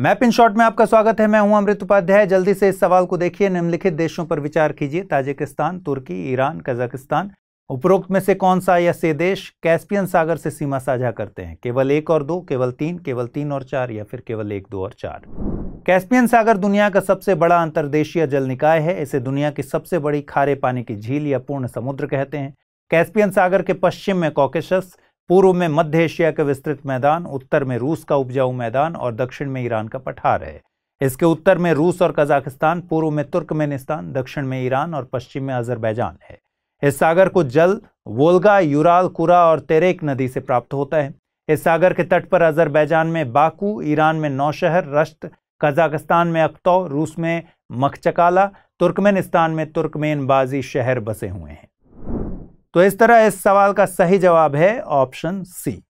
map in short में आपका स्वागत है मैं हूं अमृत उपाध्याय जल्दी से इस सवाल को देखिए निम्नलिखित देशों पर विचार कीजिए ताजिकिस्तान तुर्की ईरान कजाकिस्तान उपरोक्त में से कौन सा या से देश कैस्पियन सागर से सीमा साझा करते हैं केवल एक और दो केवल तीन केवल तीन और चार या फिर केवल एक दो और चार कैस्पियन सागर दुनिया का सबसे बड़ा अंतर्देशीय जल निकाय है इसे दुनिया की सबसे बड़ी खारे पानी की झील या पूर्ण समुद्र कहते हैं कैस्पियन सागर के पश्चिम में कॉकेशस पूर्व में मध्य एशिया का विस्तृत मैदान उत्तर में रूस का उपजाऊ मैदान और दक्षिण में ईरान का पठार है इसके उत्तर में रूस और कजाकिस्तान पूर्व में तुर्कमेनिस्तान दक्षिण में ईरान और पश्चिम में अजरबैजान है इस सागर को जल वोल्गा यूराल कुरा और तेरेक नदी से प्राप्त होता है इस सागर के तट पर अजरबैजान में बाकू ईरान में नौशहर रश्त कजाकिस्तान में अख्तौ रूस में मखचकाला तुर्कमेनिस्तान में तुर्कमेनबाजी शहर बसे हुए हैं तो इस तरह इस सवाल का सही जवाब है ऑप्शन सी